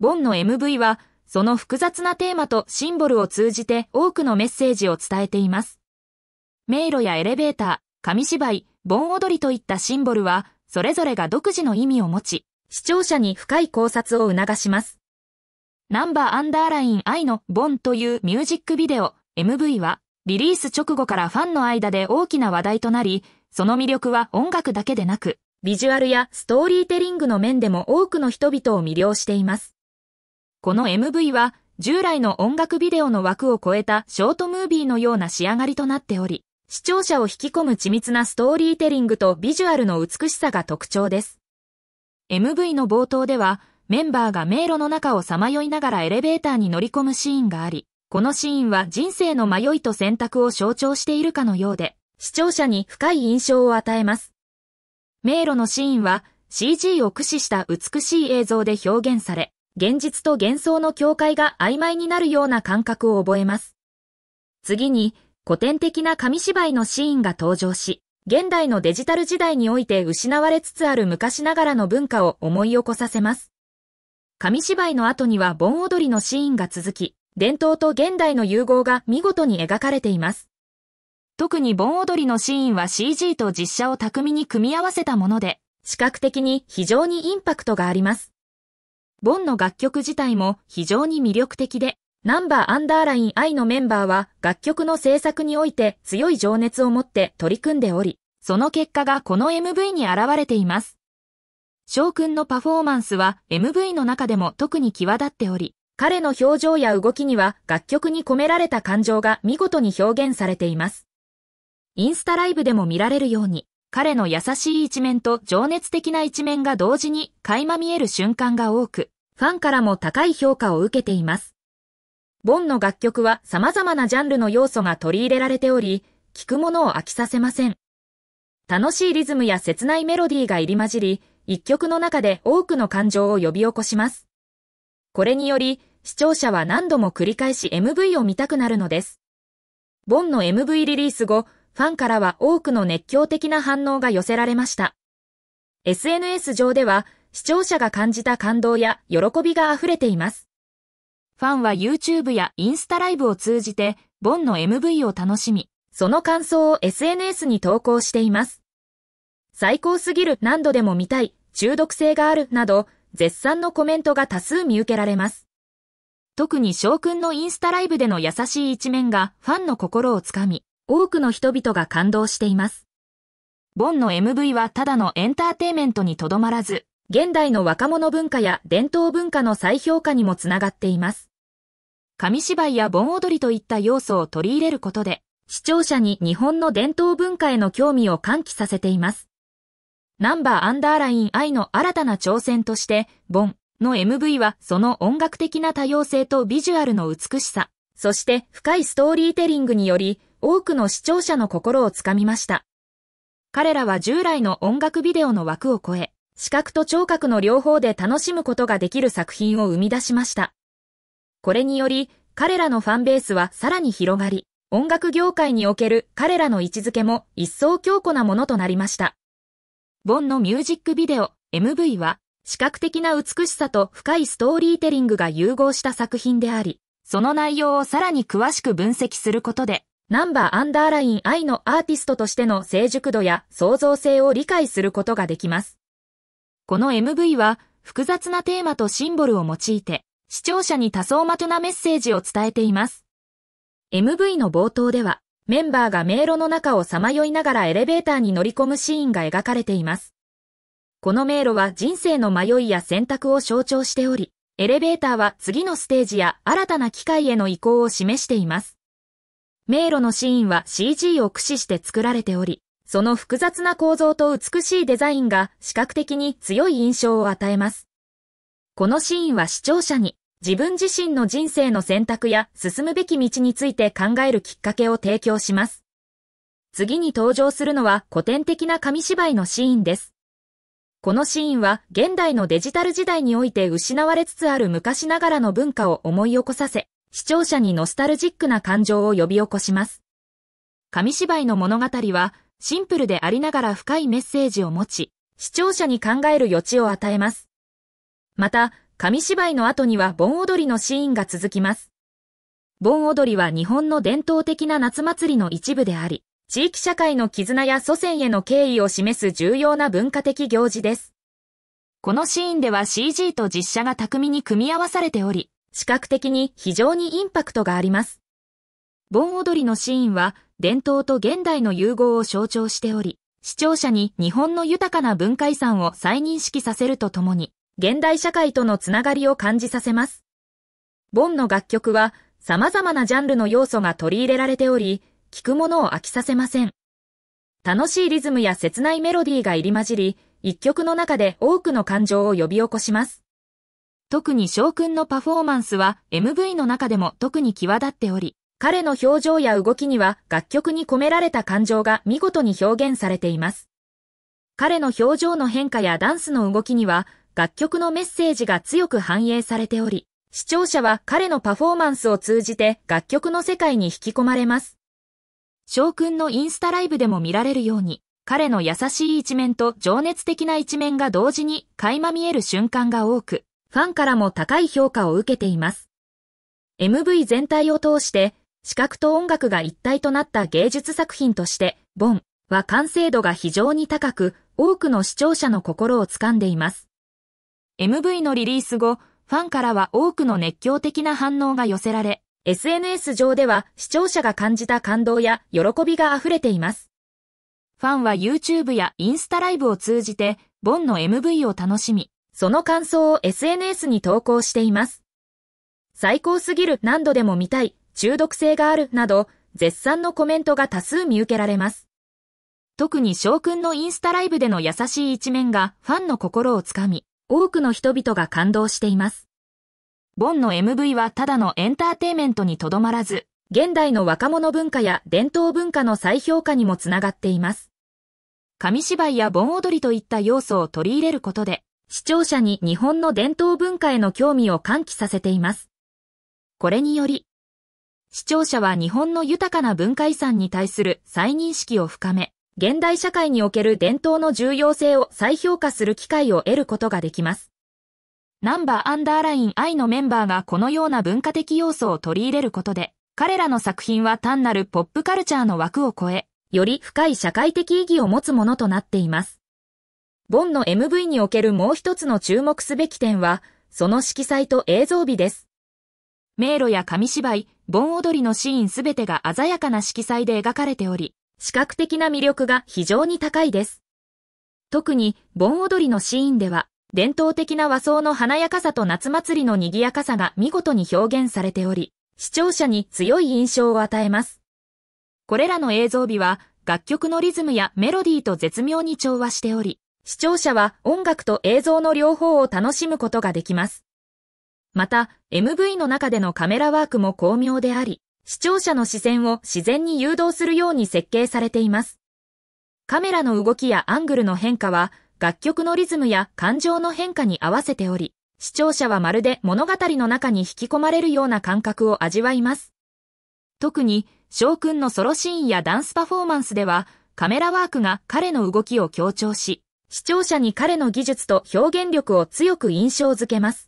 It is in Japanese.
ボンの MV は、その複雑なテーマとシンボルを通じて多くのメッセージを伝えています。迷路やエレベーター、紙芝居、盆踊りといったシンボルは、それぞれが独自の意味を持ち、視聴者に深い考察を促します。ナンバーアンダーライン愛のボンというミュージックビデオ、MV は、リリース直後からファンの間で大きな話題となり、その魅力は音楽だけでなく、ビジュアルやストーリーテリングの面でも多くの人々を魅了しています。この MV は従来の音楽ビデオの枠を超えたショートムービーのような仕上がりとなっており、視聴者を引き込む緻密なストーリーテリングとビジュアルの美しさが特徴です。MV の冒頭では、メンバーが迷路の中をさまよいながらエレベーターに乗り込むシーンがあり、このシーンは人生の迷いと選択を象徴しているかのようで、視聴者に深い印象を与えます。迷路のシーンは CG を駆使した美しい映像で表現され、現実と幻想の境界が曖昧になるような感覚を覚えます。次に、古典的な紙芝居のシーンが登場し、現代のデジタル時代において失われつつある昔ながらの文化を思い起こさせます。紙芝居の後には盆踊りのシーンが続き、伝統と現代の融合が見事に描かれています。特に盆踊りのシーンは CG と実写を巧みに組み合わせたもので、視覚的に非常にインパクトがあります。ボンの楽曲自体も非常に魅力的で、ナンバーアンダーライン I のメンバーは楽曲の制作において強い情熱を持って取り組んでおり、その結果がこの MV に現れています。翔くんのパフォーマンスは MV の中でも特に際立っており、彼の表情や動きには楽曲に込められた感情が見事に表現されています。インスタライブでも見られるように、彼の優しい一面と情熱的な一面が同時に垣間見える瞬間が多く、ファンからも高い評価を受けています。ボンの楽曲は様々なジャンルの要素が取り入れられており、聴くものを飽きさせません。楽しいリズムや切ないメロディーが入り混じり、一曲の中で多くの感情を呼び起こします。これにより、視聴者は何度も繰り返し MV を見たくなるのです。ボンの MV リリース後、ファンからは多くの熱狂的な反応が寄せられました。SNS 上では、視聴者が感じた感動や喜びが溢れています。ファンは YouTube やインスタライブを通じて、ボンの MV を楽しみ、その感想を SNS に投稿しています。最高すぎる何度でも見たい、中毒性があるなど、絶賛のコメントが多数見受けられます。特に翔くんのインスタライブでの優しい一面がファンの心をつかみ、多くの人々が感動しています。ボンの MV はただのエンターテイメントにとどまらず、現代の若者文化や伝統文化の再評価にもつながっています。紙芝居や盆踊りといった要素を取り入れることで、視聴者に日本の伝統文化への興味を喚起させています。ナンバーアンダーライン愛の新たな挑戦として、ボンの MV はその音楽的な多様性とビジュアルの美しさ、そして深いストーリーテリングにより、多くの視聴者の心をつかみました。彼らは従来の音楽ビデオの枠を超え、視覚と聴覚の両方で楽しむことができる作品を生み出しました。これにより、彼らのファンベースはさらに広がり、音楽業界における彼らの位置づけも一層強固なものとなりました。ボンのミュージックビデオ MV は視覚的な美しさと深いストーリーテリングが融合した作品であり、その内容をさらに詳しく分析することでナンバーアンダーライン I のアーティストとしての成熟度や創造性を理解することができます。この MV は複雑なテーマとシンボルを用いて視聴者に多層的なメッセージを伝えています。MV の冒頭ではメンバーが迷路の中をさまよいながらエレベーターに乗り込むシーンが描かれています。この迷路は人生の迷いや選択を象徴しており、エレベーターは次のステージや新たな機会への移行を示しています。迷路のシーンは CG を駆使して作られており、その複雑な構造と美しいデザインが視覚的に強い印象を与えます。このシーンは視聴者に自分自身の人生の選択や進むべき道について考えるきっかけを提供します。次に登場するのは古典的な紙芝居のシーンです。このシーンは現代のデジタル時代において失われつつある昔ながらの文化を思い起こさせ、視聴者にノスタルジックな感情を呼び起こします。紙芝居の物語は、シンプルでありながら深いメッセージを持ち、視聴者に考える余地を与えます。また、紙芝居の後には盆踊りのシーンが続きます。盆踊りは日本の伝統的な夏祭りの一部であり、地域社会の絆や祖先への敬意を示す重要な文化的行事です。このシーンでは CG と実写が巧みに組み合わされており、視覚的に非常にインパクトがあります。盆踊りのシーンは伝統と現代の融合を象徴しており、視聴者に日本の豊かな文化遺産を再認識させるとともに、現代社会とのつながりを感じさせます。ボンの楽曲は様々なジャンルの要素が取り入れられており、聴くものを飽きさせません。楽しいリズムや切ないメロディーが入り混じり、一曲の中で多くの感情を呼び起こします。特に翔くんのパフォーマンスは MV の中でも特に際立っており、彼の表情や動きには楽曲に込められた感情が見事に表現されています。彼の表情の変化やダンスの動きには楽曲のメッセージが強く反映されており、視聴者は彼のパフォーマンスを通じて楽曲の世界に引き込まれます。翔くんのインスタライブでも見られるように、彼の優しい一面と情熱的な一面が同時に垣間見える瞬間が多く、ファンからも高い評価を受けています。MV 全体を通して、視覚と音楽が一体となった芸術作品として、ボンは完成度が非常に高く、多くの視聴者の心を掴んでいます。MV のリリース後、ファンからは多くの熱狂的な反応が寄せられ、SNS 上では視聴者が感じた感動や喜びが溢れています。ファンは YouTube やインスタライブを通じて、ボンの MV を楽しみ、その感想を SNS に投稿しています。最高すぎる何度でも見たい、中毒性があるなど、絶賛のコメントが多数見受けられます。特に翔くんのインスタライブでの優しい一面がファンの心をつかみ、多くの人々が感動しています。ボンの MV はただのエンターテイメントにとどまらず、現代の若者文化や伝統文化の再評価にもつながっています。紙芝居や盆踊りといった要素を取り入れることで、視聴者に日本の伝統文化への興味を喚起させています。これにより、視聴者は日本の豊かな文化遺産に対する再認識を深め、現代社会における伝統の重要性を再評価する機会を得ることができます。ナンバーアンダーライン I のメンバーがこのような文化的要素を取り入れることで、彼らの作品は単なるポップカルチャーの枠を超え、より深い社会的意義を持つものとなっています。ボンの MV におけるもう一つの注目すべき点は、その色彩と映像美です。迷路や紙芝居、盆踊りのシーンすべてが鮮やかな色彩で描かれており、視覚的な魅力が非常に高いです。特に、盆踊りのシーンでは、伝統的な和装の華やかさと夏祭りの賑やかさが見事に表現されており、視聴者に強い印象を与えます。これらの映像美は、楽曲のリズムやメロディーと絶妙に調和しており、視聴者は音楽と映像の両方を楽しむことができます。また、MV の中でのカメラワークも巧妙であり、視聴者の視線を自然に誘導するように設計されています。カメラの動きやアングルの変化は、楽曲のリズムや感情の変化に合わせており、視聴者はまるで物語の中に引き込まれるような感覚を味わいます。特に、翔くんのソロシーンやダンスパフォーマンスでは、カメラワークが彼の動きを強調し、視聴者に彼の技術と表現力を強く印象づけます。